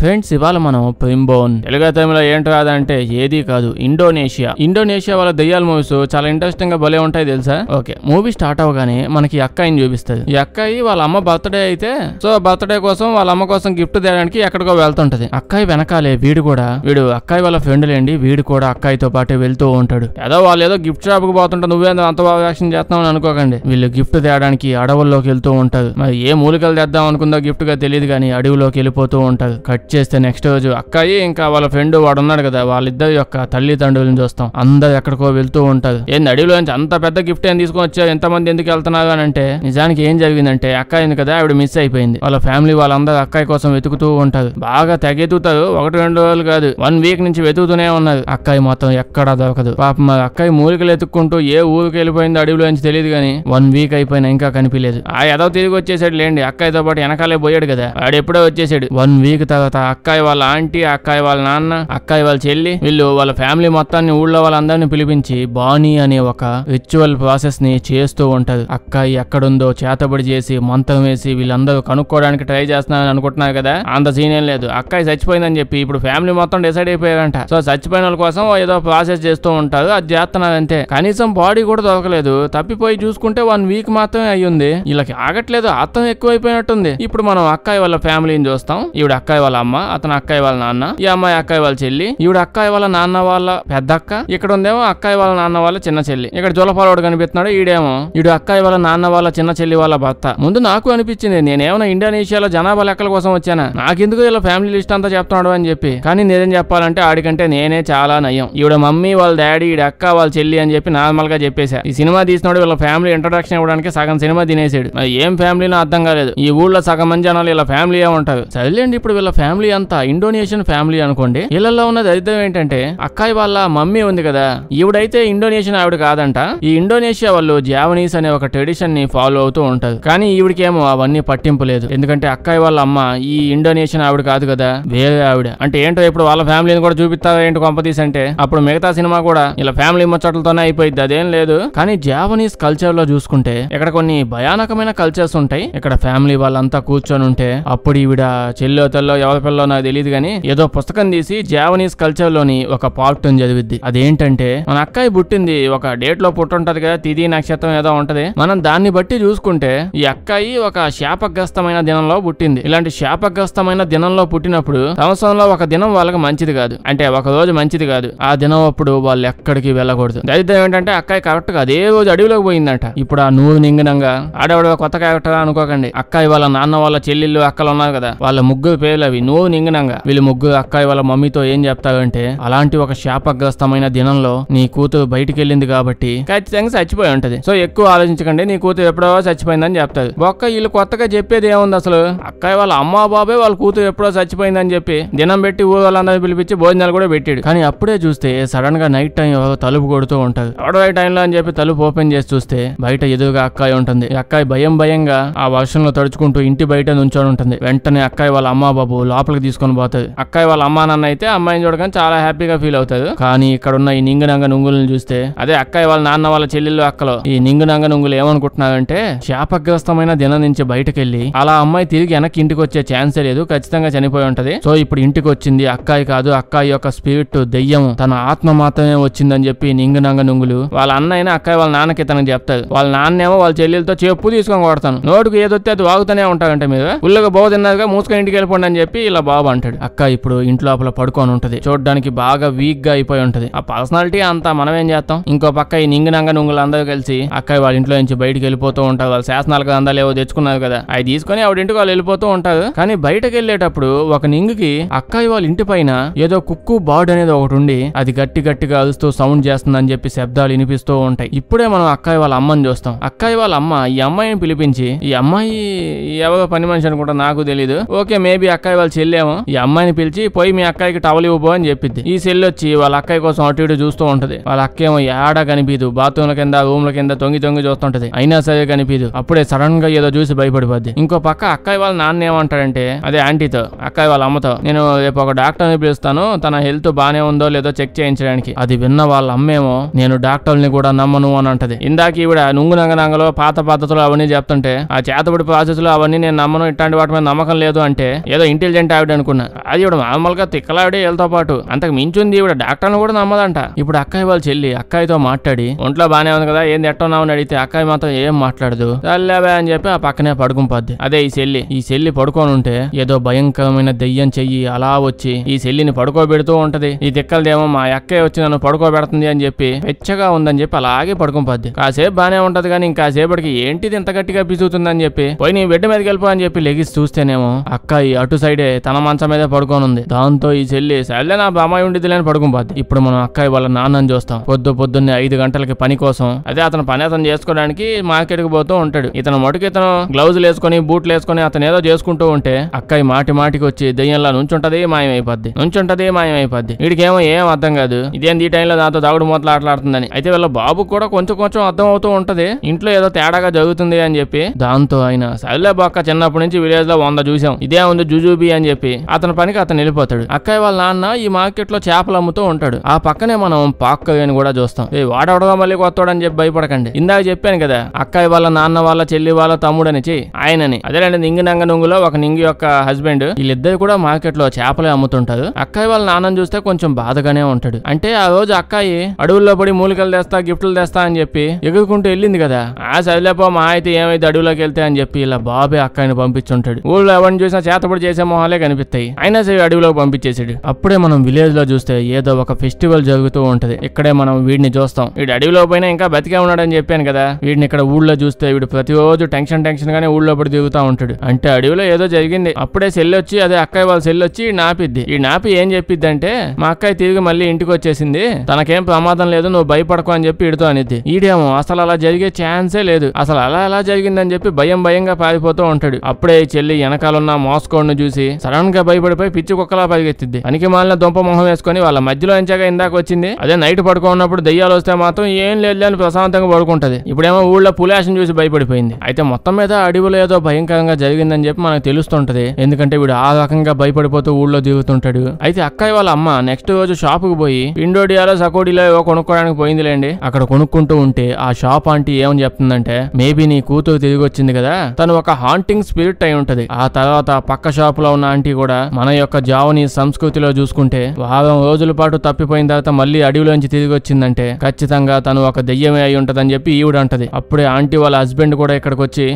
friends ఇవాళ మనం ప్రింబోన్ తెలుగు తమిళ ఏంటి రాదంటే ఏది కాదు ఇండోనేషియా ఇండోనేషియా వాళ్ళ దెయ్యాల మూవీస్ చాలా ఇంట్రెస్టింగ్ గా భలే ఉంటాయి తెలుసా ఓకే మూవీ స్టార్ట్ అవగానే మనకి అక్కాయిని చూపిస్తుంది ఈ అక్కాయి వాళ్ళ అమ్మ బర్త్డే అయితే సో బర్త్డే కోసం వాళ్ళ అమ్మ కోసం గిఫ్ట్ తేయడానికి ఎక్కడికో వెళ్తుంటది అక్కాయి వెనకాలే వీడు కూడా వీడు అక్కాయి వాళ్ళ ఫ్రెండ్ లేండి వీడు కూడా అక్కాయితో పాటు వెళ్తూ ఉంటాడు ఏదో వాళ్ళు ఏదో గిఫ్ట్ షాప్ కు పోతుంటారు నువ్వేందో అంత బాగా యాక్షన్ చేస్తామని అనుకోకండి వీళ్ళు గిఫ్ట్ తేయడానికి అడవుల్లోకి వెళ్తూ ఉంటారు మరి ఏ మూలికలు తెద్దాం అనుకుందో గిఫ్ట్ గా తెలియదు కానీ అడవిలోకి వెళ్ళిపోతూ ఉంటారు కట్ చేస్తే నెక్స్ట్ రోజు అక్కయ్యి ఇంకా వాళ్ళ ఫ్రెండ్ వాడున్నాడు కదా వాళ్ళిద్దరి యొక్క తల్లిదండ్రులను చూస్తాం అందరు ఎక్కడికో వెళ్తూ ఉంటారు ఏంది అడవిలోంచి అంత పెద్ద గిఫ్ట్ ఏం తీసుకొని ఎంత ఎంతమంది ఎందుకు వెళ్తున్నారు అని అంటే నిజానికి ఏం జరిగిందంటే అక్కయ్యని కదా ఆవిడ మిస్ అయిపోయింది వాళ్ళ ఫ్యామిలీ వాళ్ళందరూ అక్కయ్య కోసం వెతుకుతూ ఉంటారు బాగా తెగెతుతారు ఒకటి రెండు రోజులు కాదు వన్ వీక్ నుంచి వెతుకుతూనే ఉన్నారు అక్కయ్య మొత్తం ఎక్కడా దొరకదు పాపం అక్కయ్య మూలికలు ఎత్తుక్కుంటూ ఏ ఊరికి అడవిలో అడవిలోంచి తెలియదు కానీ వన్ వీక్ అయిపోయినా ఇంకా కనిపించలేదు ఆ ఎదవ తిరిగి వచ్చేసాడు లేండి అక్కయ్యతో పాటు వెనకాలే పోయాడు కదా ఆడు ఎప్పుడో వచ్చేసాడు వన్ వీక్ తర్వాత తర్వాత అక్కాయి వాళ్ళ ఆంటీ అక్కాయి వాళ్ళ నాన్న అక్కాయి వాళ్ళ చెల్లి వీళ్ళు వాళ్ళ ఫ్యామిలీ మొత్తాన్ని ఊళ్ళో వాళ్ళందరినీ పిలిపించి బానీ అనే ఒక రిచువల్ ప్రాసెస్ ని చేస్తూ ఉంటది అక్కాయి ఎక్కడుందో చేతబడి చేసి మంతం వేసి వీళ్ళందరూ కనుక్కోవడానికి ట్రై చేస్తున్నారని అనుకుంటున్నారు కదా అంత సీన్ ఏం లేదు అక్కాయి చచ్చిపోయిందని చెప్పి ఇప్పుడు ఫ్యామిలీ మొత్తం డిసైడ్ అయిపోయారంట సో చచ్చిపోయిన వాళ్ళ కోసం ఏదో ప్రాసెస్ చేస్తూ ఉంటారు అది చేస్తున్నారు అంతే కనీసం బాడీ కూడా దొరకలేదు తప్పిపోయి చూసుకుంటే వన్ వీక్ మాత్రమే అయ్యింది వీళ్ళకి ఆగట్లేదు అర్థం ఎక్కువైపోయినట్టుంది ఇప్పుడు మనం అక్కాయి వాళ్ళ ఫ్యామిలీని చూస్తాం ఇప్పుడు అక్కాయి వాళ్ళ అమ్మ అతని అక్కయ్య వాళ్ళ నాన్న ఈ అమ్మాయి అక్కయ్య వాళ్ళ చెల్లి ఈవిడ అక్కయ్య వాళ్ళ నాన్న వాళ్ళ పెద్ద అక్క ఇక్కడ ఉందేమో అక్కయ్య వాళ్ళ నాన్న వాళ్ళ చిన్న చెల్లి ఇక్కడ జోలపాలవాడు కనిపిస్తున్నాడు ఈడేమో ఈడు అక్కయ్య వాళ్ళ నాన్న వాళ్ళ చిన్న చెల్లి వాళ్ళ భర్త ముందు నాకు అనిపించింది నేనేమైనా ఇండోనేషియాలో జనాభా లెక్కల కోసం వచ్చానా నాకెందుకు ఇలా ఫ్యామిలీ లిస్ట్ అంతా చెప్తున్నాడు అని చెప్పి కానీ నేనేం చెప్పాలంటే ఆడికంటే నేనే చాలా నయం ఈవిడ మమ్మీ వాళ్ళ డాడీ ఈడ అక్క వాళ్ళ చెల్లి అని చెప్పి నార్మల్ గా చెప్పేశా ఈ సినిమా తీసినాడు వీళ్ళ ఫ్యామిలీ ఇంట్రడక్షన్ ఇవ్వడానికి సగం సినిమా తినేసాడు ఏం ఫ్యామిలీ అర్థం కాలేదు ఈ ఊళ్ళో సగం మంది జనాలు ఇలా ఫ్యామిలీ ఉంటారు సరేలేండి ఇప్పుడు వీళ్ళ ఫ్యామిలీ ఫ్యామిలీ అంతా ఇండోనేషియన్ ఫ్యామిలీ అనుకోండి ఇళ్లలో ఉన్న దరిద్రం ఏంటంటే అక్కాయి వాళ్ళ మమ్మీ ఉంది కదా ఈవిడైతే ఇండోనేషియన్ ఆవిడ కాదంట ఈ ఇండోనేషియా వాళ్ళు జావనీస్ అనే ఒక ట్రెడిషన్ ని ఫాలో అవుతూ ఉంటారు కానీ ఈవిడికేమో అవన్నీ పట్టింపు లేదు ఎందుకంటే అక్కాయి వాళ్ళ అమ్మ ఈ ఇండోనేషియన్ ఆవిడ కాదు కదా వేరే ఆవిడ అంటే ఏంటో ఇప్పుడు వాళ్ళ ఫ్యామిలీని కూడా చూపిస్తారా ఏంటి కొంపతీస్ అంటే అప్పుడు మిగతా సినిమా కూడా ఇలా ఫ్యామిలీ ముచ్చట్లతోనే అయిపోయింది అదేం లేదు కానీ జావనీస్ కల్చర్ లో చూసుకుంటే ఇక్కడ కొన్ని భయానకమైన కల్చర్స్ ఉంటాయి ఇక్కడ ఫ్యామిలీ వాళ్ళంతా కూర్చొని ఉంటే అప్పుడు ఈవిడ చెల్లో ఎవరు పిల్ల నాకు తెలియదు కానీ ఏదో పుస్తకం తీసి జావనీస్ కల్చర్ లోని ఒక పార్ట్ చదివిద్ది అదేంటంటే మన అక్కాయి పుట్టింది ఒక డేట్ లో పుట్టుంటది కదా తిది నక్షత్రం ఏదో ఉంటది మనం దాన్ని బట్టి చూసుకుంటే ఈ అక్కాయి ఒక శాపగ్రస్తమైన దినంలో పుట్టింది ఇలాంటి శాపగ్రస్తమైన దినంలో పుట్టినప్పుడు సంవత్సరంలో ఒక దినం వాళ్ళకి మంచిది కాదు అంటే ఒక రోజు మంచిది కాదు ఆ దినం అప్పుడు వాళ్ళు ఎక్కడికి వెళ్ళకూడదు దరిద్రం ఏంటంటే అక్కాయి కరెక్ట్ గా అదే రోజు అడవిలోకి పోయిందంట ఇప్పుడు ఆ నూరు నింగినంగా ఆడవాడు కొత్త క్యారెక్టర్ అనుకోకండి అక్కాయి వాళ్ళ నాన్న వాళ్ళ చెల్లెళ్ళు అక్కలు ఉన్నారు కదా వాళ్ళ ముగ్గురు పేర్లు అవి నో నింగనంగా వీళ్ళు ముగ్గురు అక్కాయి వాళ్ళ మమ్మీతో ఏం చెప్తాడంటే అలాంటి ఒక శాపగ్రస్తమైన దినంలో నీ కూతురు బయటకెళ్ళింది వెళ్ళింది కాబట్టి ఖచ్చితంగా చచ్చిపోయి ఉంటది సో ఎక్కువ ఆలోచించకండి నీ కూతురు ఎప్పుడో చచ్చిపోయిందని చెప్తారు ఒక్క వీళ్ళు కొత్తగా చెప్పేది ఏముంది అసలు అక్కాయి వాళ్ళ అమ్మ బాబాయ్ వాళ్ళ కూతురు ఎప్పుడో చచ్చిపోయిందని చెప్పి దినం పెట్టి ఊరు వాళ్ళందరూ పిలిపించి భోజనాలు కూడా పెట్టాడు కానీ అప్పుడే చూస్తే సడన్ గా నైట్ టైం ఎవరో తలుపు కొడుతూ ఉంటారు ఎవడో టైంలో అని చెప్పి తలుపు ఓపెన్ చేసి చూస్తే బయట ఎదురుగా అక్కాయి ఉంటుంది అక్కాయి భయం భయంగా ఆ వర్షంలో తడుచుకుంటూ ఇంటి బయట నుంచొని ఉంటుంది వెంటనే అక్కాయి వాళ్ళ అమ్మ బాబు లోపలికి తీసుకొని పోతుంది అక్కయ్య వాళ్ళ అమ్మా నాన్న అయితే అమ్మాయిని చూడగానే చాలా హ్యాపీగా ఫీల్ అవుతుంది కానీ ఇక్కడ ఉన్న ఈ నంగ నుంగులను చూస్తే అదే అక్కయ్య వాళ్ళ నాన్న వాళ్ళ చెల్లెళ్ళు అక్కలో ఈ నంగ నుంగులు ఏమనుకుంటున్నారంటే శాపగ్రస్తమైన దినం నుంచి బయటకెళ్లి అలా అమ్మాయి తిరిగి వెనక్కి ఇంటికి వచ్చే ఛాన్స్ లేదు ఖచ్చితంగా చనిపోయి ఉంటది సో ఇప్పుడు ఇంటికి వచ్చింది అక్కాయి కాదు అక్కాయి యొక్క స్పిరిట్ దెయ్యం తన ఆత్మ మాత్రమే వచ్చిందని చెప్పి నంగ నుంగులు వాళ్ళ అయినా అక్కాయి వాళ్ళ నాన్నకి తనకు చెప్తాది వాళ్ళ నాన్నేమో వాళ్ళ చెల్లెలతో చెప్పు తీసుకొని కొడతాను నోటుకు ఏదొస్తే అది వాగుతూనే ఉంటారంటే మీరు పుల్లగా బో మూసుకొని ఇంటికి వెళ్ళిపోండి అని చెప్పి ఇలా బాబు అంటాడు అక్క ఇప్పుడు ఇంట్లోపల పడుకొని ఉంటది చూడడానికి బాగా వీక్ గా అయిపోయి ఉంటది ఆ పర్సనాలిటీ అంతా మనం ఏం చేస్తాం ఇంకో పక్క ఈ నుంగులు నుంగులందరూ కలిసి అక్క వాళ్ళ ఇంట్లో నుంచి బయటకు వెళ్ళిపోతూ ఉంటారు వాళ్ళ శాసనాలు కదా ఏవో తెచ్చుకున్నారు కదా అవి తీసుకుని ఆవిడ ఇంటికి వాళ్ళు వెళ్ళిపోతూ ఉంటారు కానీ బయటకు వెళ్ళేటప్పుడు ఒక నింగికి అక్క వాళ్ళ ఇంటి పైన ఏదో కుక్కు బాడ్ అనేది ఒకటి ఉండి అది గట్టి గట్టిగా అరుస్తూ సౌండ్ చేస్తుందని చెప్పి శబ్దాలు వినిపిస్తూ ఉంటాయి ఇప్పుడే మనం అక్కయ్య వాళ్ళ అమ్మని చూస్తాం అక్కయ్య వాళ్ళ అమ్మ ఈ అమ్మాయిని పిలిపించి ఈ అమ్మాయి ఎవరో పని మనిషి అనుకుంటా నాకు తెలియదు ఓకే మేబీ అక్కయ్య వాళ్ళ చెల్లేమో ఈ అమ్మాయిని పిలిచి పోయి మీ అక్కయ్యకి టవల్ ఇవ్వబో అని చెప్పింది ఈ సెల్ వచ్చి వాళ్ళ అక్కయ్య కోసం అటు ఇటు చూస్తూ ఉంటది వాళ్ళ అక్క ఏమో ఏడా కనిపించదు బాత్రూమ్ల కింద రూమ్ల కింద తొంగి తొంగి చూస్తుంటది అయినా సరే కనిపిదు అప్పుడే సడన్ గా ఏదో చూసి భయపడిపోద్ది ఇంకో పక్క అక్కయ్య వాళ్ళ నాన్న ఏమంటాడంటే అదే ఆంటీతో అక్కయ్య వాళ్ళ అమ్మతో నేను రేపు ఒక డాక్టర్ ని పిలుస్తాను తన హెల్త్ బానే ఉందో లేదో చెక్ చేయించడానికి అది విన్న వాళ్ళ అమ్మేమో నేను డాక్టర్ని కూడా నమ్మను అని అంటది ఇందాక ఈవిడ నుంగు నంగనంగలో పాత పద్ధతులు అవన్నీ చెప్తుంటే ఆ చేతబడి ప్రాసెస్ లో అవన్నీ నేను నమ్మను ఇట్లాంటి వాటి మీద నమ్మకం లేదు అంటే ఏదో ఇంటెలిజెంట్ ఏంటి ఆవిడ అనుకున్నా అది ఇవిడ మామూలుగా తిక్కలావిడే వీళ్ళతో పాటు అంతకు మించింది డాక్టర్ డాక్టర్ను కూడా నమ్మదంట ఇప్పుడు అక్కయ్య వాళ్ళ చెల్లి అక్కయ్యతో మాట్లాడి ఒంట్లో బానే ఉంది కదా ఏం తిట్టన్నావు అని అడిగితే అక్కయ్య మాత్రం ఏం మాట్లాడదు చల్లేబా అని చెప్పి ఆ పక్కనే పడుకుంపద్ది అదే ఈ చెల్లి ఈ చెల్లి పడుకొని ఉంటే ఏదో భయంకరమైన దెయ్యం చెయ్యి అలా వచ్చి ఈ చెల్లిని పడుకోబెడుతూ ఉంటది ఈ తిక్కలదేమో మా అక్కయ్య వచ్చి నన్ను పడుకోబెడుతుంది అని చెప్పి వెచ్చగా ఉందని చెప్పి అలాగే పడుకుంపద్ది కాసేపు బానే ఉంటది కానీ ఇంకాసేపటికి ఏంటిది ఇంత గట్టిగా అని చెప్పి పోయి నీ బిడ్డ మీదకి వెళ్ళిపో అని చెప్పి లెగిసి చూస్తేనేమో అక్క ఈ అటు సైడే తన మంచం మీద పడుకొని ఉంది దాంతో ఈ చెల్లి సర్లే నా బామాయి ఉండి అని పడుకుంపోద్ది ఇప్పుడు మనం అక్కయ్య వాళ్ళ నాన్నని చూస్తాం పొద్దు పొద్దున్నే ఐదు గంటలకి పని కోసం అదే అతను పని అతను చేసుకోవడానికి మార్కెట్ కు పోతూ ఉంటాడు ఇతను మటుకు ఇతను గ్లౌజ్ వేసుకుని బూట్లు వేసుకుని అతను ఏదో చేసుకుంటూ ఉంటే అక్కయ్య మాటి మాటికి వచ్చి దెయ్యంలా నుంచుంటది మాయమైపోద్ది నుంచుంటది మాయమైపోద్ది వీడికేమో ఏం అర్థం కాదు ఇదేంది ఈ టైంలో దాంతో దాగుడు మూతలు ఆటలాడుతుందని అయితే వీళ్ళ బాబు కూడా కొంచెం కొంచెం అర్థం అవుతూ ఉంటది ఇంట్లో ఏదో తేడాగా జరుగుతుంది అని చెప్పి దాంతో ఆయన సర్లే బాక్క చిన్నప్పటి నుంచి విలేజ్ లో వంద చూసాం ఇదే ఉంది జుజుబీ అని అని చెప్పి అతని పనికి అతను వెళ్ళిపోతాడు అక్కయ్య వాళ్ళ నాన్న ఈ మార్కెట్ లో చేపలు అమ్ముతూ ఉంటాడు ఆ పక్కనే మనం పాక్కయ్య అని కూడా చూస్తాం ఏ వాడవడగా మళ్ళీ అని చెప్పి భయపడకండి ఇందాక చెప్పాను కదా అక్కయ్య వాళ్ళ నాన్న వాళ్ళ చెల్లి వాళ్ళ తమ్ముడని చెయ్యి ఆయనని అదేనండి నింగి నంగ నుంగులో ఒక నింగి యొక్క హస్బెండ్ వీళ్ళిద్దరు కూడా మార్కెట్ లో చేపలే అమ్ముతుంటారు అక్కయ్య వాళ్ళ నాన్నని చూస్తే కొంచెం బాధగానే ఉంటాడు అంటే ఆ రోజు అక్కాయి అడవుల్లో పడి మూలికలు తెస్తా గిఫ్ట్లు తెస్తా అని చెప్పి ఎగురుకుంటూ వెళ్ళింది కదా ఆ చదిలేపో మా అయితే ఏమైతే అడవిలోకి వెళ్తే అని చెప్పి ఇలా బాబే అక్కాయిని పంపించుంటాడు ఊళ్ళో ఎవరిని చూసినా చేతపడి చేసే మొహాలే మొహాలే కనిపిస్తాయి అయినా సరే అడవిలోకి పంపించేసాడు అప్పుడే మనం విలేజ్ లో చూస్తే ఏదో ఒక ఫెస్టివల్ జరుగుతూ ఉంటది ఇక్కడే మనం వీడిని చూస్తాం వీడు అడవిలో పోయినా ఇంకా బతికే ఉన్నాడని చెప్పాను కదా వీడిని ఇక్కడ ఊళ్ళో చూస్తే వీడు ప్రతిరోజు టెన్షన్ టెన్షన్ గానే ఊళ్ళో పడి దిగుతా ఉంటాడు అంటే అడవిలో ఏదో జరిగింది అప్పుడే సెల్ వచ్చి అదే అక్కయ్య వాళ్ళ సెల్ వచ్చి నాపిద్ది ఈ నాపి ఏం చెప్పిద్ది అంటే మా అక్కయ్య తిరిగి మళ్ళీ ఇంటికి వచ్చేసింది తనకేం ప్రమాదం లేదు నువ్వు భయపడకు అని చెప్పి ఇడుతూ అనిద్ది ఈడేమో అసలు అలా జరిగే ఛాన్సే లేదు అసలు అలా ఎలా జరిగిందని చెప్పి భయం భయంగా పారిపోతూ ఉంటాడు అప్పుడే చెల్లి వెనకాలన్న మోసుకోడ్ను చూసి సడన్ గా భయపడిపోయి పిచ్చి కుక్కలా పరిగెత్తింది అనికి మాలిన దుంప మొహం వేసుకుని వాళ్ళ మధ్యలో ఎంచాక ఇందాక వచ్చింది అదే నైట్ పడుకున్నప్పుడు దయ్యాలు వస్తే మాత్రం ఏం లేదు అని ప్రశాంతంగా పడుకుంటది ఇప్పుడేమో ఊళ్ళో పులాషన్ చూసి భయపడిపోయింది అయితే మొత్తం మీద అడవిలో ఏదో భయంకరంగా జరిగిందని చెప్పి మనకు తెలుస్తుంటది ఎందుకంటే వీడు ఆ రకంగా భయపడిపోతూ ఊళ్ళో దిగుతుంటాడు అయితే అక్కయ్య వాళ్ళ అమ్మ నెక్స్ట్ రోజు కు పోయి ఇండోడియాలో సకోడిలో ఏవో కొనుక్కోవడానికి పోయిందిలేండి అక్కడ కొనుక్కుంటూ ఉంటే ఆ షాప్ ఆంటీ ఏమని చెప్తుందంటే మేబీ నీ కూతురు తిరిగి వచ్చింది కదా తను ఒక హాంటింగ్ స్పిరిట్ అయి ఉంటది ఆ తర్వాత పక్క షాప్ లో ఉన్న ఉన్న ఆంటీ కూడా మన యొక్క జావుని సంస్కృతిలో చూసుకుంటే వారం రోజుల పాటు తప్పిపోయిన తర్వాత మళ్ళీ అడవిలోంచి తిరిగి వచ్చిందంటే ఖచ్చితంగా తను ఒక దెయ్యమే అయి ఉంటదని చెప్పి ఈవిడ అంటది అప్పుడే ఆంటీ వాళ్ళ హస్బెండ్ కూడా ఇక్కడికి వచ్చి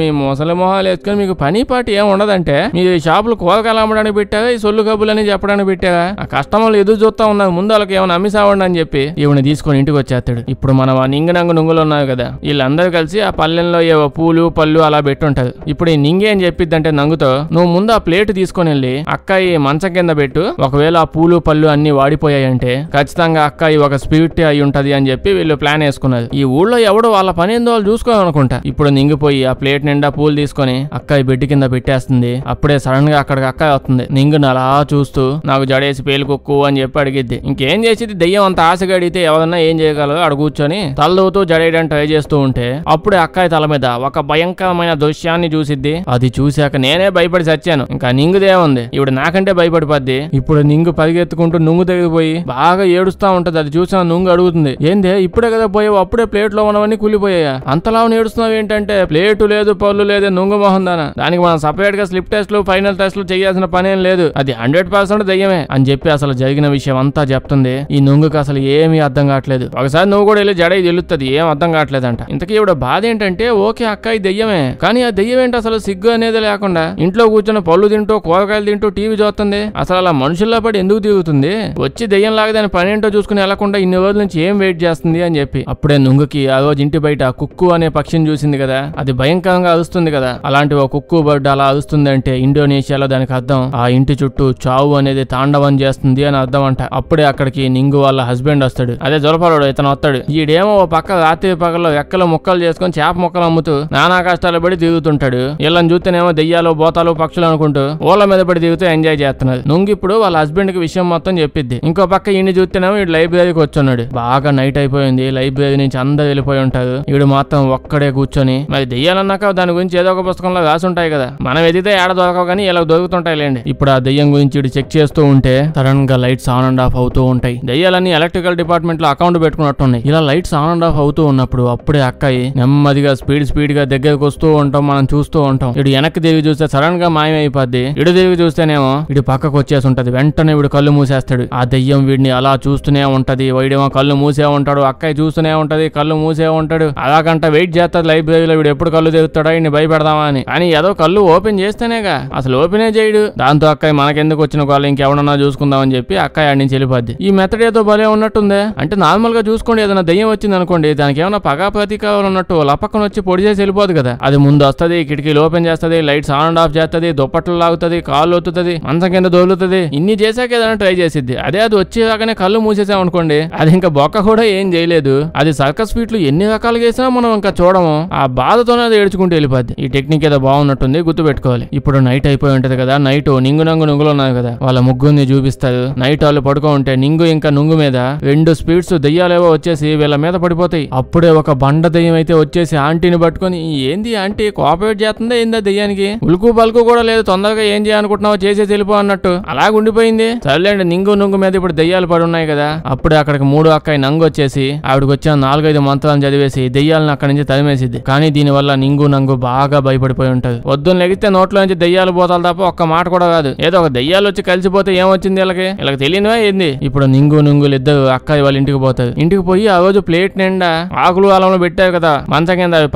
మీ ముసలి మొహాలు వేసుకొని మీకు పని పాటు ఏమి ఉండదంటే మీ షాపులు కూరగాయలు అమ్మడానికి పెట్టారా ఈ సొల్లు కబులని చెప్పడానికి పెట్టారా ఆ కస్టమర్లు ఎదురు చూస్తా ఉన్నారు ముందు వాళ్ళకి ఏమైనా అమ్మిసావండి అని చెప్పి ఈవిని తీసుకొని ఇంటికి వచ్చేస్తాడు ఇప్పుడు మనం ఆ నింగినంగు నుంగులు ఉన్నాయి కదా వీళ్ళందరూ కలిసి ఆ పల్లెల్లో ఏవో పూలు పళ్ళు అలా పెట్టుంటారు ఇప్పుడు ఈ నింగి అని చెప్పిద్దంటే నంగుతో నువ్వు ముందు ఆ ప్లేట్ ప్లేట్ తీసుకొని వెళ్ళి అక్కాయి మంచం కింద పెట్టు ఒకవేళ ఆ పూలు పళ్ళు అన్ని వాడిపోయాయంటే ఖచ్చితంగా అక్కాయి ఒక స్పీడ్ అయి ఉంటది అని చెప్పి వీళ్ళు ప్లాన్ వేసుకున్నది ఈ ఊళ్ళో ఎవడు వాళ్ళ పని ఎందు వాళ్ళు చూసుకోవాలనుకుంటా ఇప్పుడు నింగిపోయి ఆ ప్లేట్ నిండా పూలు తీసుకొని అక్కాయి బెడ్ కింద పెట్టేస్తుంది అప్పుడే సడన్ గా అక్కడికి అక్కాయి వస్తుంది నింగుని అలా చూస్తూ నాకు జడేసి పేలుకొక్కు అని చెప్పి అడిగిద్ది ఇంకేం చేసేది దెయ్యం అంత ఆశగా అడిగితే ఎవరన్నా ఏం చేయగలరు అక్కడ కూర్చొని తల్లవుతూ జడేయడానికి ట్రై చేస్తూ ఉంటే అప్పుడే అక్కాయి తల మీద ఒక భయంకరమైన దృశ్యాన్ని చూసిద్ది అది చూశాక నేనే భయపడి చచ్చాను ఇంకా నింగుదేముంది ఇప్పుడు నాకంటే భయపడిపోద్ది ఇప్పుడు నింగు పరిగెత్తుకుంటూ నుంగు తగిలిపోయి బాగా ఏడుస్తా ఉంటది అది చూసిన నుంగు అడుగుతుంది ఏందే ఇప్పుడే కదా పోయావు అప్పుడే ప్లేట్ లో ఉన్నవన్నీ కూలిపోయాయా అంతలా ఏడుస్తున్నావు ఏంటంటే ప్లేటు లేదు పళ్ళు లేదు నుంగు మొహం దానికి మనం సపరేట్ గా స్లిప్ టెస్ట్లు ఫైనల్ టెస్ట్లు చేయాల్సిన పనేం లేదు అది హండ్రెడ్ పర్సెంట్ దయ్యమే అని చెప్పి అసలు జరిగిన విషయం అంతా చెప్తుంది ఈ నుంగుకు అసలు ఏమీ అర్థం కావట్లేదు ఒకసారి నువ్వు కూడా వెళ్ళి జడ తెలుస్తుంది ఏం అర్థం కావట్లేదంట ఇంతకీ ఇవిడ బాధ ఏంటంటే ఓకే అక్క ఈ దెయ్యమే కానీ ఆ దెయ్యం ఏంటి అసలు సిగ్గు అనేది లేకుండా ఇంట్లో కూర్చొని పళ్ళు తింటూ తింటూ కూరగాయలు తింటూ టీవీ చూస్తుంది అసలు అలా మనుషుల్లో పడి ఎందుకు తిరుగుతుంది వచ్చి దెయ్యం లాగా దాని పనేంటో చూసుకుని వెళ్లకుండా ఇన్ని రోజుల నుంచి ఏం వెయిట్ చేస్తుంది అని చెప్పి అప్పుడే నుంగుకి ఆ రోజు ఇంటి బయట కుక్కు అనే పక్షిని చూసింది కదా అది భయంకరంగా అరుస్తుంది కదా అలాంటి ఒక కుక్కు బర్డ్ అలా అంటే ఇండోనేషియాలో దానికి అర్థం ఆ ఇంటి చుట్టూ చావు అనేది తాండవం చేస్తుంది అని అర్థం అంట అప్పుడే అక్కడికి నింగు వాళ్ళ హస్బెండ్ వస్తాడు అదే జొలపరుడు ఇతను వస్తాడు ఈడేమో ఓ పక్క రాత్రి పగల్లో ఎక్కలు ముక్కలు చేసుకుని చేప ముక్కలు అమ్ముతూ నానా కష్టాలు పడి తిరుగుతుంటాడు వీళ్ళని చూస్తేనేమో దెయ్యాలు బోతాలు పక్షులు అనుకుంటూ ఓల మీద పడి దిగుతూ ఎంజాయ్ చేస్తున్నది ఇప్పుడు వాళ్ళ హస్బెండ్ కి విషయం మొత్తం చెప్పిద్ది ఇంకో పక్క ఈయన చూస్తేనేమో వీడు లైబ్రరీకి వచ్చున్నాడు బాగా నైట్ అయిపోయింది లైబ్రరీ నుంచి అందరు వెళ్ళిపోయి ఉంటారు ఈడు మొత్తం ఒక్కడే కూర్చొని మరి దెయ్యాలన్నాక దాని గురించి ఏదో ఒక పుస్తకంలో రాసి ఉంటాయి కదా మనం ఎదిగితే ఏడ దొరకవు కానీ ఇలా దొరుకుతుంటాయి లేండి ఇప్పుడు ఆ దెయ్యం గురించి వీడు చెక్ చేస్తూ ఉంటే సడన్ గా లైట్స్ ఆన్ అండ్ ఆఫ్ అవుతూ ఉంటాయి దెయ్యాలన్నీ ఎలక్ట్రికల్ డిపార్ట్మెంట్ లో అకౌంట్ పెట్టుకున్నట్టున్నాయి ఇలా లైట్స్ ఆన్ అండ్ ఆఫ్ అవుతూ ఉన్నప్పుడు అప్పుడే అక్కయ్య నెమ్మదిగా స్పీడ్ స్పీడ్ గా దగ్గరకు వస్తూ ఉంటాం మనం చూస్తూ ఉంటాం ఇటు వెనక్కి దేవి చూస్తే సడన్ గా మాయమైపోద్ది ఇడు తిరిగి చూస్తేనేమో ఇటు పక్కకు వచ్చేసి ఉంటది వెంటనే వీడు కళ్ళు మూసేస్తాడు ఆ దెయ్యం వీడిని అలా చూస్తూనే ఉంటది వీడేమో కళ్ళు మూసే ఉంటాడు అక్కయ్య చూస్తూనే ఉంటది కళ్ళు మూసే ఉంటాడు అలాగంట వెయిట్ చేస్తాడు లైబ్రరీలో వీడు ఎప్పుడు కళ్ళు తెరుతాడా వీడిని భయపెడదామా అని కానీ ఏదో కళ్ళు ఓపెన్ చేస్తేనేగా అసలు ఓపెనే చేయడు దాంతో అక్కయ్య మనకెందుకు వచ్చిన వాళ్ళు ఇంకెవడన్నా చూసుకుందామని చెప్పి అక్కయ్య ఆడి నుంచి వెళ్ళిపోద్ది ఈ మెథడ్ ఏదో భలే ఉన్నట్టుందే అంటే నార్మల్ గా చూసుకోండి ఏదైనా దెయ్యం వచ్చింది అనుకోండి దానికి ఏమైనా పగా ప్రతీకాలు ఉన్నట్టు లపక్కన వచ్చి పొడి చేసి వెళ్ళిపోదు కదా అది ముందు వస్తుంది కిటికీలు ఓపెన్ చేస్తుంది లైట్స్ ఆన్ అండ్ ఆఫ్ చేస్తుంది దుప్పట్లు లాగుతుంది కాళ్ళు ఒత్తుతుంది మంచం కింద దోలుతుంది ఇన్ని చేశాక ఏదైనా ట్రై చేసిద్ది అదే అది వచ్చేదాకానే కళ్ళు మూసేసాం అనుకోండి అది ఇంకా బొక్క కూడా ఏం చేయలేదు అది సర్కస్ ఫీట్లు ఎన్ని రకాలుగా వేసినా మనం ఇంకా చూడము ఆ బాధతోనే అది ఏడ్చుకుంటూ వెళ్ళిపోద్ది ఈ టెక్నిక్ ఏదో బాగున్నట్టుంది గుర్తుపెట్టుకోవాలి ఇప్పుడు నైట్ అయిపోయి ఉంటది కదా నైట్ నింగు నంగు నుంగులు ఉన్నాయి కదా వాళ్ళ ముగ్గురిని చూపిస్తారు నైట్ వాళ్ళు పడుకో ఉంటే నింగు ఇంకా నుంగు మీద రెండు స్పీడ్స్ దెయ్యాలేవో వచ్చేసి వీళ్ళ మీద పడిపోతాయి అప్పుడే ఒక బండ దెయ్యం అయితే వచ్చేసి ఆంటీని పట్టుకొని ఏంది ఆంటీ కోఆపరేట్ చేస్తుందా ఏందా దెయ్యానికి ఉలుకు పలుకు కూడా లేదు తొందరగా గా ఏం చేయాలనుకుంటున్నావో చేసే వెళ్ళిపో అన్నట్టు అలాగే ఉండిపోయింది సర్లేండి నింగు నుంగు మీద ఇప్పుడు దెయ్యాలు పడి ఉన్నాయి కదా అప్పుడు అక్కడికి మూడు అక్కయ్య నంగు వచ్చేసి ఆవిడకి వచ్చిన నాలుగైదు మంత్రాలను చదివేసి దెయ్యాలను అక్కడి నుంచి తరిమేసింది కానీ దీని వల్ల నింగు నంగు బాగా భయపడిపోయి ఉంటది పొద్దున్న లెగితే నోట్లో నుంచి దెయ్యాలు పోతాలు తప్ప ఒక్క మాట కూడా కాదు ఏదో ఒక దెయ్యాలు వచ్చి కలిసిపోతే ఏమొచ్చింది వీళ్ళకి వీళ్ళకి తెలియనివా ఏంది ఇప్పుడు నింగు నుంగులు ఇద్దరు అక్క వాళ్ళ ఇంటికి పోతుంది ఇంటికి పోయి ఆ రోజు ప్లేట్ నిండా ఆకులు అలంలో పెట్టావు కదా మంచ కింద అవి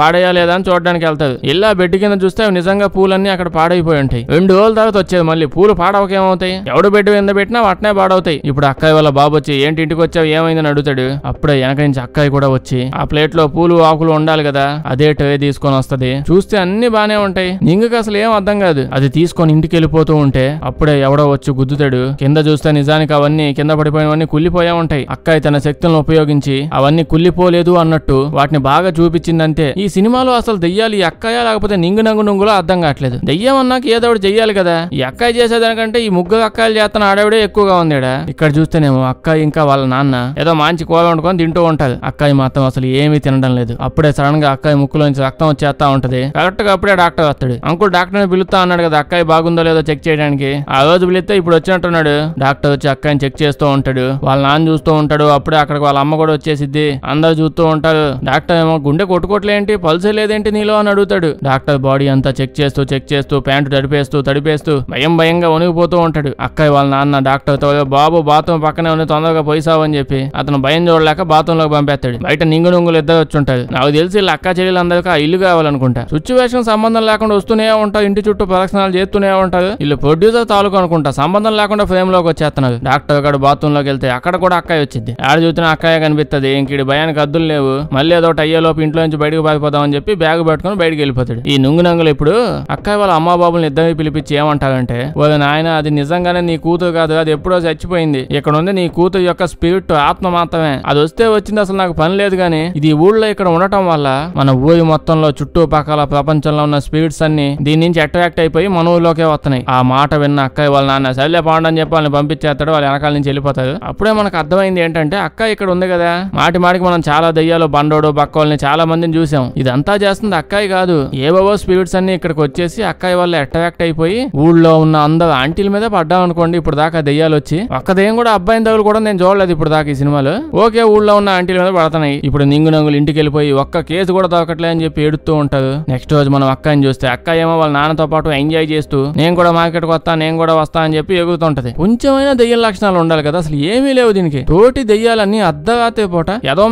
అని చూడడానికి వెళ్తాది ఇలా బెడ్ కింద చూస్తే నిజంగా పూలన్నీ అక్కడ పాడైపోయి ఉంటాయి రెండు రోజుల తర్వాత వచ్చేది మళ్ళీ పూలు పాడవకేమవుతాయి ఎవడు పెట్టి ఎంత పెట్టినా వాటినే పాడవుతాయి ఇప్పుడు అక్కయ్య వాళ్ళ బాబు వచ్చి ఏంటి ఇంటికి వచ్చావు ఏమైందని అడుగుతాడు అప్పుడే వెనక నుంచి అక్కయ్య కూడా వచ్చి ఆ ప్లేట్ లో పూలు ఆకులు ఉండాలి కదా అదే టవే తీసుకొని వస్తది చూస్తే అన్ని బానే ఉంటాయి నింగకు అసలు ఏం అర్థం కాదు అది తీసుకొని ఇంటికి వెళ్ళిపోతూ ఉంటే అప్పుడే ఎవడో వచ్చి గుద్దుతాడు కింద చూస్తే నిజానికి అవన్నీ కింద పడిపోయినవన్నీ కుల్లిపోయా ఉంటాయి అక్కయ్య తన శక్తులను ఉపయోగించి అవన్నీ కుల్లిపోలేదు అన్నట్టు వాటిని బాగా చూపించిందంతే ఈ సినిమాలో అసలు దెయ్యాలు ఈ అక్కయ్య లేకపోతే నింగు నంగు నుంగులో అర్థం కావట్లేదు దెయ్యం అన్నాక ఏదో ఒకటి చెయ్యాలి కదా ఈ అక్కయ్య చేసేదానికంటే ఈ ముగ్గురు అక్కాయిలు చేస్తున్న ఆడవిడే ఎక్కువగా ఉందిడా ఇక్కడ చూస్తేనేమో అక్క ఇంకా వాళ్ళ నాన్న ఏదో మంచి కోల వండుకొని తింటూ ఉంటది అక్కాయి మాత్రం అసలు ఏమీ తినడం లేదు అప్పుడే సడన్ గా ముక్కులో ముక్కులోంచి రక్తం వచ్చేస్తా ఉంటది కరెక్ట్ గా అప్పుడే డాక్టర్ వస్తాడు అంకుల్ డాక్టర్ ని పిలుస్తా అన్నాడు కదా అక్కాయి బాగుందో లేదో చెక్ చేయడానికి ఆ రోజు పిలిస్తే ఇప్పుడు వచ్చినట్టున్నాడు డాక్టర్ వచ్చి అక్కాయిని చెక్ చేస్తూ ఉంటాడు వాళ్ళ నాన్న చూస్తూ ఉంటాడు అప్పుడే అక్కడికి వాళ్ళ అమ్మ కూడా వచ్చేసిద్ది అందరు చూస్తూ ఉంటారు డాక్టర్ ఏమో గుండె కొట్టుకోట్లేంటి పల్సే లేదేంటి నీలో అని అడుగుతాడు డాక్టర్ బాడీ అంతా చెక్ చేస్తూ చెక్ చేస్తూ ప్యాంటు తడిపేస్తూ తడిపేస్తూ భయం భయంగా వణిగిపోతూ ఉంటాడు అక్కయ్య వాళ్ళ నాన్న డాక్టర్తో బాబు బాత్రూమ్ పక్కనే ఉన్న తొందరగా పోయిసావని చెప్పి అతను భయం చూడలేక బాత్రూంలోకి పంపేస్తాడు బయట నింగు నుంగులు ఇద్దరు వచ్చి వచ్చుంటారు నాకు తెలిసి వీళ్ళ అక్క చెల్లెలందరికీ ఆ ఇల్లు కావాలనుకుంటా సిచ్యువేషన్ సంబంధం లేకుండా వస్తూనే ఉంటారు ఇంటి చుట్టూ ప్రదక్షిణాలు చేస్తూనే ఉంటాడు వీళ్ళు ప్రొడ్యూసర్ తాలూకు అనుకుంటా సంబంధం లేకుండా ఫ్రేమ్ లోకి వచ్చేస్తున్నాడు డాక్టర్ గారు బాత్రూమ్ లోకి వెళ్తే అక్కడ కూడా అక్కయ్య వచ్చింది ఆడ చూసిన అక్కయ్య కనిపిస్తుంది ఇంకిడి భయానికి అద్దులు లేవు మళ్ళీ ఏదో అయ్యేలోపు ఇంట్లో నుంచి బయటకు పారిపోదామని చెప్పి బ్యాగ్ పెట్టుకుని బయటకు వెళ్ళిపోతాడు ఈ నుంగు నంగులు ఇప్పుడు అక్కయ్య వాళ్ళ అమ్మా బాబుల్ని ఇద్దరిని పిలిపి చూపించి ఏమంటారంటే ఓరి నాయన అది నిజంగానే నీ కూతురు కాదు అది ఎప్పుడో చచ్చిపోయింది ఇక్కడ ఉంది నీ కూతురు యొక్క స్పిరిట్ ఆత్మ మాత్రమే అది వస్తే వచ్చింది అసలు నాకు పని లేదు కానీ ఇది ఊళ్ళో ఇక్కడ ఉండటం వల్ల మన ఊరి మొత్తంలో చుట్టుపక్కల ప్రపంచంలో ఉన్న స్పిరిట్స్ అన్ని దీని నుంచి అట్రాక్ట్ అయిపోయి మన ఊళ్ళోకే వస్తున్నాయి ఆ మాట విన్న అక్కయ్య వాళ్ళ నాన్న సరిలే పాండని చెప్పి వాళ్ళని పంపించేస్తాడు వాళ్ళ వెనకాల నుంచి వెళ్ళిపోతారు అప్పుడే మనకు అర్థమైంది ఏంటంటే అక్క ఇక్కడ ఉంది కదా మాటి మాటికి మనం చాలా దయ్యాలు బండోడు బక్కోల్ని చాలా మందిని చూసాం ఇదంతా చేస్తుంది అక్కాయి కాదు ఏవో స్పిరిట్స్ అన్ని ఇక్కడికి వచ్చేసి అక్కాయి వాళ్ళు అట్రాక్ట్ అయిపోయి పోయి ఊళ్ళో ఉన్న అందరు ఆంటీల మీద పడ్డాం అనుకోండి ఇప్పుడు దాకా దెయ్యాలు వచ్చి ఒక్కదేం కూడా అబ్బాయిని తగులు కూడా నేను చూడలేదు ఇప్పుడు దాకా ఈ సినిమాలో ఓకే ఊళ్ళో ఉన్న ఆంటీల మీద పడుతున్నాయి ఇప్పుడు నింగు నంగులు ఇంటికి వెళ్ళిపోయి ఒక్క కేసు కూడా దొరకట్లే అని చెప్పి ఏడుతూ ఉంటారు నెక్స్ట్ రోజు మనం అక్కని చూస్తే అక్క ఏమో వాళ్ళ నాన్నతో పాటు ఎంజాయ్ చేస్తూ నేను కూడా మార్కెట్ కు వస్తా నేను కూడా వస్తా అని చెప్పి ఎగురుతుంటది కొంచెమైన దెయ్యం లక్షణాలు ఉండాలి కదా అసలు ఏమీ లేవు దీనికి తోటి దెయ్యాలన్నీ అద్దగాతే పూట ఏదో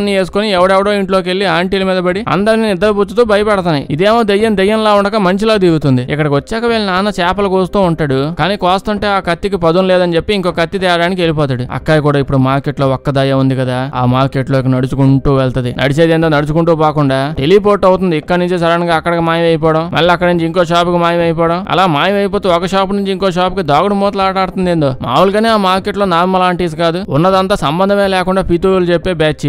అన్ని వేసుకుని ఎవడెవడో ఇంట్లోకి వెళ్ళి ఆంటీల మీద పడి అందరిని నిద్ర పుచ్చుతూ భయపెడతాయి ఇదేమో దెయ్యం దెయ్యంలా ఉండక మంచిలా దిగుతుంది ఇక్కడికి వచ్చాక వీళ్ళ నాన్న చేపలు కోస్తూ ఉంటాడు కానీ కోస్తుంటే ఆ కత్తికి పదం లేదని చెప్పి ఇంకో కత్తి తేడానికి వెళ్ళిపోతాడు అక్కయ్య కూడా ఇప్పుడు మార్కెట్ లో ఒక్కదాయ ఉంది కదా ఆ మార్కెట్ లోకి నడుచుకుంటూ వెళ్తది నడిచేది ఏందో నడుచుకుంటూ పోకుండా టెలిపోర్ట్ అవుతుంది ఇక్కడ నుంచి సడన్ గా అక్కడికి మాయమైపోవడం మళ్ళీ అక్కడ నుంచి ఇంకో షాప్ కి మాయమైపోవడం అలా మాయమైపోతూ ఒక షాప్ నుంచి ఇంకో షాప్ కి దాగుడు మూతలు ఆడుతుంది ఏందో మామూలుగానే ఆ మార్కెట్ లో నార్మల్ లాంటిస్ కాదు ఉన్నదంతా సంబంధమే లేకుండా పితువులు చెప్పే బ్యాచ్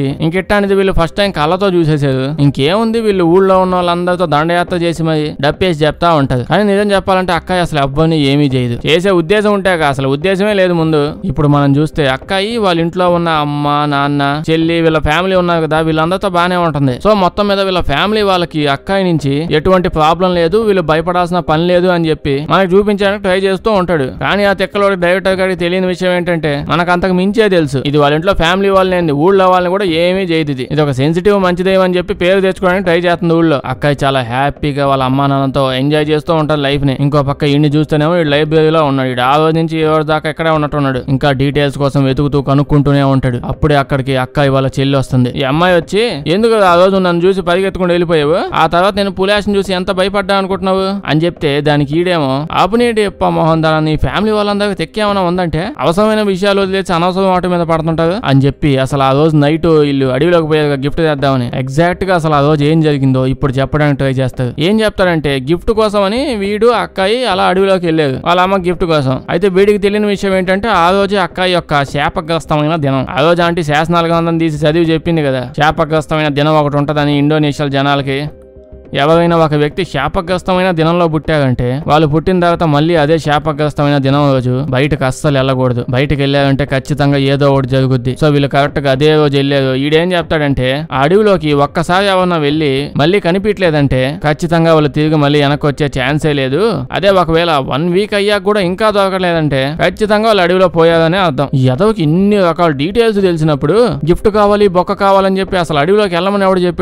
అనేది వీళ్ళు ఫస్ట్ టైం కళ్ళతో చూసేసేది ఇంకేముంది వీళ్ళు ఊళ్ళో ఉన్న వాళ్ళందరితో దండయాత్ర చేసి మరి డప్పేసి చెప్తా ఉంటది కానీ నిజం చెప్పాలంటే అంటే అక్కయ్య అసలు అవ్వని ఏమీ చేయదు చేసే ఉద్దేశం ఉంటే అసలు ఉద్దేశమే లేదు ముందు ఇప్పుడు మనం చూస్తే అక్కయ్య వాళ్ళ ఇంట్లో ఉన్న అమ్మ నాన్న చెల్లి వీళ్ళ ఫ్యామిలీ ఉన్నారు కదా వీళ్ళందరితో బాగానే ఉంటుంది సో మొత్తం మీద వీళ్ళ ఫ్యామిలీ వాళ్ళకి అక్కయ్య నుంచి ఎటువంటి ప్రాబ్లం లేదు వీళ్ళు భయపడాల్సిన పని లేదు అని చెప్పి మనకు చూపించడానికి ట్రై చేస్తూ ఉంటాడు కానీ ఆ తెక్కలో డైరెక్టర్ గారికి తెలియని విషయం ఏంటంటే మనకు అంతకు మించే తెలుసు ఇది వాళ్ళ ఇంట్లో ఫ్యామిలీ వాళ్ళని ఊళ్ళో వాళ్ళని కూడా ఏమీ చేయదు ఇది ఒక సెన్సిటివ్ మంచిదే అని చెప్పి పేరు తెచ్చుకోవడానికి ట్రై చేస్తుంది ఊళ్ళో అక్కయ్య చాలా హ్యాపీగా వాళ్ళ అమ్మా నాన్నతో ఎంజాయ్ చేస్తూ ఉంటారు లైఫ్ ని ఇంకో పక్క ఈ చూస్తేనేమో ఈ లైబ్రరీలో ఉన్నాడు ఈ ఆ రోజు నుంచి ఎవరి దాకా ఎక్కడే ఉన్నట్టున్నాడు ఇంకా డీటెయిల్స్ కోసం వెతుకుతూ కనుక్కుంటూనే ఉంటాడు అప్పుడే అక్కడికి అక్క ఇవాళ చెల్లి వస్తుంది ఈ అమ్మాయి వచ్చి ఎందుకు ఆ రోజు నన్ను చూసి పరిగెత్తుకుని వెళ్ళిపోయావు ఆ తర్వాత నేను పులాసిని చూసి ఎంత భయపడ్డా అనుకుంటున్నావు అని చెప్తే దానికి ఈడేమో ఆపునేటి ఎప్ప మోహన్ దాని నీ ఫ్యామిలీ వాళ్ళందరికీ తెక్కేమన్నా ఉందంటే అవసరమైన విషయాలు వదిలేసి అనవసరం వాటి మీద పడుతుంటారు అని చెప్పి అసలు ఆ రోజు నైట్ వీళ్ళు అడవిలోకి పోయేది గిఫ్ట్ చేద్దామని ఎగ్జాక్ట్ గా అసలు ఆ రోజు ఏం జరిగిందో ఇప్పుడు చెప్పడానికి ట్రై చేస్తారు ఏం చెప్తారంటే గిఫ్ట్ కోసం అని వీడు అక్కాయి అలా అడవిలోకి వెళ్ళేది వాళ్ళ అమ్మ గిఫ్ట్ కోసం అయితే వీడికి తెలియని విషయం ఏంటంటే ఆ రోజే అక్కాయి యొక్క శాపగ్రస్తమైన దినం ఆ రోజు ఆంటీ శాసనాలు గ్రంథం తీసి చదివి చెప్పింది కదా శాపగ్రస్తమైన దినం ఒకటి ఉంటుందని ఇండోనేషియా జనాలకి ఎవరైనా ఒక వ్యక్తి శాపగ్రస్తమైన దినంలో పుట్టారంటే వాళ్ళు పుట్టిన తర్వాత మళ్ళీ అదే శాపగ్రస్తమైన దినం రోజు బయటకు అస్సలు వెళ్ళకూడదు బయటకు వెళ్ళారంటే ఖచ్చితంగా ఏదో ఒకటి జరుగుద్ది సో వీళ్ళు కరెక్ట్ గా అదే రోజు వెళ్ళారు ఈడేం చెప్తాడంటే ఆ అడవిలోకి ఒక్కసారి ఎవరన్నా వెళ్ళి మళ్ళీ కనిపించలేదంటే ఖచ్చితంగా వాళ్ళు తిరిగి మళ్ళీ వెనక్కి వచ్చే ఛాన్సే లేదు అదే ఒకవేళ వన్ వీక్ అయ్యాక కూడా ఇంకా దొరకలేదంటే ఖచ్చితంగా వాళ్ళు అడవిలో పోయారని అర్థం ఎదవకి ఇన్ని రకాల డీటెయిల్స్ తెలిసినప్పుడు గిఫ్ట్ కావాలి బొక్క కావాలని చెప్పి అసలు అడవిలోకి వెళ్ళమని ఎవడు చెప్పాడు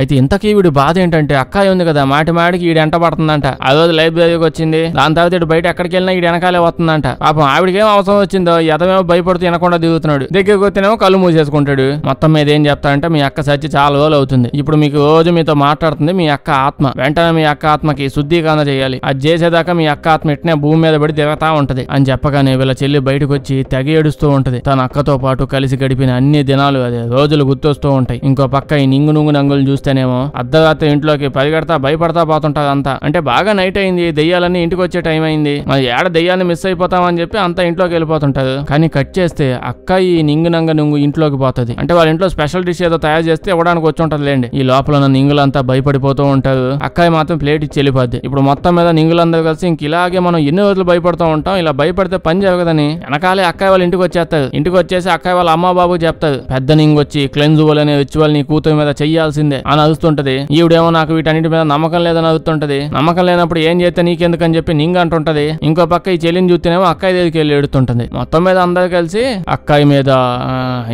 అయితే ఇంతకీ వీడు బాధ ఏంటంటే అక్కాయ ఉంది కదా మాటి మాటికి ఈ ఎంట పడుతుందంట అదో లైబ్రరీకి వచ్చింది దాని తర్వాత ఇటు బయట ఎక్కడికి వెళ్ళినా ఈ వెనకాలే వస్తుందంట పాపం ఆవిడకేం అవసరం వచ్చిందో ఎదమేమో భయపడుతూ వినకుండా దిగుతున్నాడు దగ్గరికి వచ్చినేమో కళ్ళు మూసేసుకుంటాడు మొత్తం మీద ఏం చెప్తాడంటే మీ అక్క సచ్చి చాలా రోజులు అవుతుంది ఇప్పుడు మీకు రోజు మీతో మాట్లాడుతుంది మీ అక్క ఆత్మ వెంటనే మీ అక్క ఆత్మకి శుద్ధీకరణ చేయాలి అది చేసేదాకా మీ అక్క ఆత్మ ఇట్నే భూమి మీద పడి తిరగతా ఉంటది అని చెప్పగానే వీళ్ళ చెల్లి బయటకు వచ్చి తెగ ఏడుస్తూ ఉంటది తన అక్కతో పాటు కలిసి గడిపిన అన్ని దినాలు అదే రోజులు గుర్తొస్తూ ఉంటాయి ఇంకో పక్క ఈ నింగు నుంగు నంగులు చూస్తేనేమో అర్ధరాత్రి ఇంట్లోకి పరిగెడతా భయపడతా పోతుంటుంది అంతా అంటే బాగా నైట్ అయింది దెయ్యాలన్నీ ఇంటికి వచ్చే టైం అయింది మరి ఏడ దెయ్యాన్ని మిస్ అయిపోతామని చెప్పి అంతా ఇంట్లోకి వెళ్ళిపోతుంటది కానీ కట్ చేస్తే అక్క ఈ నింగు నంగ నింగు ఇంట్లోకి పోతుంది అంటే వాళ్ళ ఇంట్లో స్పెషల్ డిష్ ఏదో తయారు చేస్తే ఇవ్వడానికి వచ్చి లేండి ఈ లోపల ఉన్న నింగులంతా భయపడిపోతూ ఉంటారు అక్కయ్య మాత్రం ప్లేట్ ఇచ్చి వెళ్ళిపోద్ది ఇప్పుడు మొత్తం మీద నింగులందరూ కలిసి ఇంక ఇలాగే మనం ఎన్ని రోజులు భయపడుతూ ఉంటాం ఇలా భయపడితే పని జరగదని వెనకాలే అక్కయ్య వాళ్ళ ఇంటికి వచ్చేస్తారు ఇంటికి వచ్చేసి అక్కయ్య వాళ్ళ అమ్మ బాబు చెప్తారు పెద్ద నింగు వచ్చి క్లెన్జువల్ అనే రిచువల్ నీ కూతురు మీద చెయ్యాల్సిందే అని అరుస్తుంటది ఈవిడేమో నాకు వీటి వీటన్నిటి మీద నమ్మకం లేదని అడుగుతుంటది నమ్మకం లేనప్పుడు ఏం చేస్తే నీకెందుకని చెప్పి నింగ అంటుంటది ఇంకో పక్క ఈ చెల్లిని చూస్తేనేమో అక్కయ్య దగ్గరికి వెళ్ళి ఎడుతుంటది మొత్తం మీద అందరు కలిసి అక్కయ్య మీద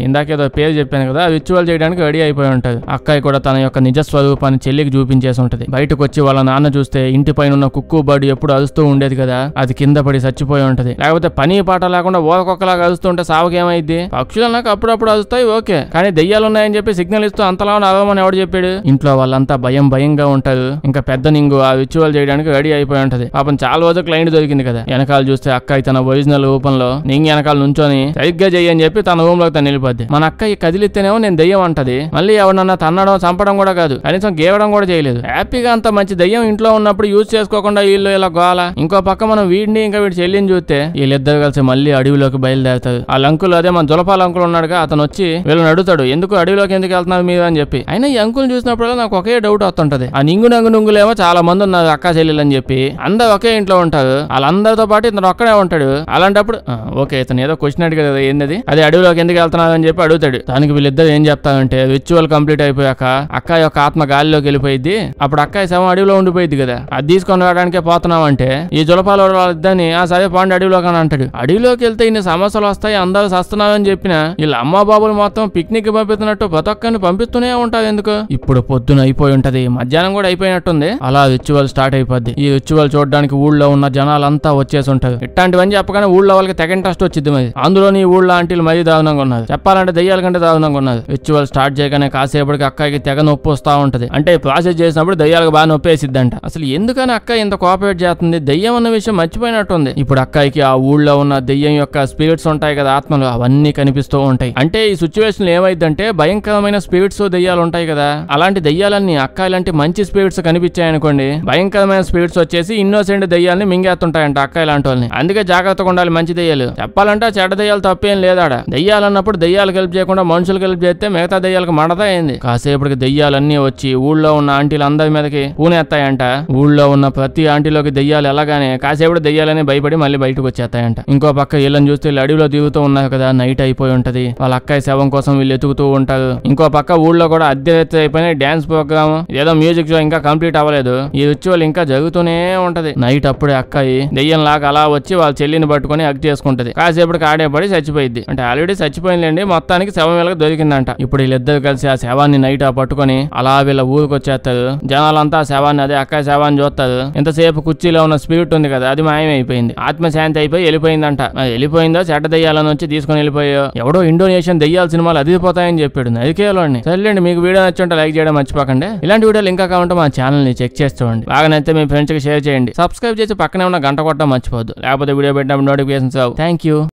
ఇందాకేదో పేరు చెప్పాను కదా రిచువల్ చేయడానికి రెడీ అయిపోయి ఉంటది అక్కయ్య కూడా తన యొక్క నిజ స్వరూపాన్ని చెల్లికి చూపించేసి ఉంటది బయటకు వచ్చి వాళ్ళ నాన్న చూస్తే ఇంటి పైన ఉన్న కుక్కు బడి ఎప్పుడు అరుస్తూ ఉండేది కదా అది కింద పడి చచ్చిపోయి ఉంటది లేకపోతే పని పాట లేకుండా ఉంటే అరుస్తుంటే సావకేమైద్ది పక్షులు నాకు అప్పుడప్పుడు అరుస్తాయి ఓకే కానీ దెయ్యాలు ఉన్నాయని చెప్పి సిగ్నల్ ఇస్తూ అంతలా అవ్వమని ఎవడు చెప్పాడు ఇంట్లో వాళ్ళంతా భయం భయంగా రెడీగా ఉంటారు ఇంకా పెద్ద నింగు ఆ రిచువల్ చేయడానికి రెడీ అయిపోయి ఉంటది పాపం చాలా రోజు క్లయింట్ దొరికింది కదా వెనకాల చూస్తే అక్క తన ఒరిజినల్ రూపంలో నింగి వెనకాల నుంచొని సరిగ్గా చెయ్యని చెప్పి తన రూమ్ లోకి తను వెళ్ళిపోద్ది మన అక్క ఈ కదిలిస్తేనేమో నేను దయ్యం అంటది మళ్ళీ ఎవరన్నా తన్నడం చంపడం కూడా కాదు కనీసం గేవడం కూడా చేయలేదు హ్యాపీగా అంత మంచి దయ్యం ఇంట్లో ఉన్నప్పుడు యూజ్ చేసుకోకుండా వీళ్ళు ఇలా గోల ఇంకో పక్క మనం వీడిని ఇంకా వీడి చెల్లిని చూస్తే వీళ్ళిద్దరు కలిసి మళ్ళీ అడవిలోకి బయలుదేరుతారు ఆ లంకులు అదే మన జులపాల అంకులు ఉన్నాడుగా అతను వచ్చి వీళ్ళని అడుగుతాడు ఎందుకు అడవిలోకి ఎందుకు వెళ్తున్నారు మీరు అని చెప్పి అయినా ఈ అంకులు చూసినప్పుడు నాకు ఒకే డౌట్ వస్తుంటది ఆ నింగు నంగు నుంగులేమో చాలా మంది ఉన్నారు అక్క చెల్లెలు అని చెప్పి అందరు ఒకే ఇంట్లో ఉంటారు వాళ్ళందరితో పాటు ఇతను ఒక్కడే ఉంటాడు అలాంటప్పుడు ఓకే ఇతను ఏదో క్వశ్చన్ అడిగారు కదా ఏంది అది అడవిలోకి ఎందుకు వెళ్తున్నారు అని చెప్పి అడుగుతాడు దానికి వీళ్ళిద్దరు ఏం చెప్తారంటే రిచువల్ కంప్లీట్ అయిపోయాక అక్క యొక్క ఆత్మ గాలిలోకి వెళ్ళిపోయింది అప్పుడు అక్క శవం అడవిలో ఉండిపోయింది కదా అది తీసుకొని రావడానికే పోతున్నామంటే ఈ జులపాల వాళ్ళిద్దరిని ఆ సరే పాండు అడవిలోకి అని అంటాడు అడవిలోకి వెళ్తే ఇన్ని సమస్యలు వస్తాయి అందరూ సస్తున్నారని చెప్పిన వీళ్ళ అమ్మ బాబులు మొత్తం పిక్నిక్ పంపిస్తున్నట్టు ప్రతి ఒక్కరిని పంపిస్తూనే ఉంటారు ఎందుకు ఇప్పుడు పొద్దున అయిపోయి ఉంటది మధ్య మధ్యాహ్నం కూడా అయిపోయినట్టుంది అలా రిచువల్ స్టార్ట్ అయిపోద్ది ఈ రిచువల్ చూడడానికి ఊళ్ళో ఉన్న జనాలంతా వచ్చేసి ఉంటారు ఇట్లాంటివని చెప్పగానే ఊళ్ళో వాళ్ళకి తెగ ఇంట్రెస్ట్ వచ్చింది మరి అందులోని ఊళ్ళో ఆంటీలు మరీ దారుణంగా ఉన్నది చెప్పాలంటే దయ్యాల కంటే దారుణంగా ఉన్నది రిచువల్ స్టార్ట్ చేయగానే కాసేపటికి అక్కకి తెగ నొప్పి వస్తా ఉంటది అంటే ప్రాసెస్ చేసినప్పుడు దయ్యాలకు బాగా అంట అసలు ఎందుకని అక్క ఇంత కోఆపరేట్ చేస్తుంది దయ్యం అన్న విషయం మర్చిపోయినట్టుంది ఇప్పుడు అక్కకి ఆ ఊళ్ళో ఉన్న దెయ్యం యొక్క స్పిరిట్స్ ఉంటాయి కదా ఆత్మలు అవన్నీ కనిపిస్తూ ఉంటాయి అంటే ఈ సిచ్యువేషన్ ఏమైందంటే భయంకరమైన స్పిరిట్స్ దెయ్యాలు ఉంటాయి కదా అలాంటి దెయ్యాలన్నీ అక్క ఇలాంటి మంచి స్పిరిట్స్ కనిపించాయనుకోండి భయంకరమైన స్పిరిట్స్ వచ్చేసి ఇన్నోసెంట్ దయ్యాల్ని మింగేస్తుంటాయంట అక్క ఇలాంటి వాళ్ళని అందుకే జాగ్రత్తగా ఉండాలి మంచి దయ్యాలు చెప్పాలంటే చెడ్డ దయ్యాలు తప్పేం లేదాడ దయ్యాలు అన్నప్పుడు దయ్యాలు కలిపి చేయకుండా మనుషులు కలిపి చేస్తే మిగతా దయ్యాలకు మడదా అయింది కాసేపటికి దయ్యాలన్నీ వచ్చి ఊళ్ళో ఉన్న ఆంటీలు అందరి మీదకి పూనేస్తాయంట ఊళ్ళో ఉన్న ప్రతి ఆంటీలోకి దయ్యాలు ఎలాగానే కాసేపటి దయ్యాలని భయపడి మళ్ళీ బయటకు వచ్చేస్తాయంట ఇంకో పక్క వీళ్ళని చూస్తే వీళ్ళు అడవిలో దిగుతూ ఉన్నారు కదా నైట్ అయిపోయి ఉంటది వాళ్ళ అక్కయ్య శవం కోసం వీళ్ళు ఎతుకుతూ ఉంటారు ఇంకో పక్క ఊళ్ళో కూడా అద్దె అయిపోయినాయి డాన్స్ ప్రోగ్రామ్ ఏదో మ్యూజిక్ మ్యూజిక్ షో ఇంకా కంప్లీట్ అవ్వలేదు ఈ రిచువల్ ఇంకా జరుగుతూనే ఉంటది నైట్ అప్పుడే అక్కయి లాగా అలా వచ్చి వాళ్ళ చెల్లిని పట్టుకుని అగ్ చేసుకుంటది కాసేపటికి ఆడే పడి చచ్చిపోయింది అంటే ఆల్రెడీ చచ్చిపోయిందండి మొత్తానికి శవం వీళ్ళకి దొరికిందంట ఇప్పుడు వీళ్ళిద్దరు కలిసి ఆ శవాన్ని నైట్ ఆ పట్టుకుని అలా వీళ్ళ ఊరికి వచ్చేస్తారు జనాలంతా శవాన్ని అదే అక్క శవాన్ని చూస్తారు ఇంతసేపు కుర్చీలో ఉన్న స్పిరిట్ ఉంది కదా అది మాయమైపోయింది ఆత్మశాంతి అయిపోయి వెళ్ళిపోయిందంట వెళ్ళిపోయిందో చెడ్డ దెయ్యాలని వచ్చి తీసుకుని వెళ్ళిపోయో ఎవడో ఇండోనేషియన్ దెయ్యాల సినిమాలు అదిపోతాయని చెప్పాడు నరికేయాలని సర్లేండి మీకు వీడియో నచ్చుంటే లైక్ చేయడం మర్చిపోకండి ఇలాంటి వీడియోలు ఇంకా కాకుండా మా ఛానల్ని చెక్ చేస్తుండండి బాగా నచ్చితే మీ కి షేర్ చేయండి సబ్స్క్రైబ్ చేసి పక్కనే ఉన్న గంట కొట్టడం మర్చిపోద్దు లేకపోతే వీడియో పెట్టినప్పుడు నోటిఫికేషన్స్ రావు థ్యాంక్ యూ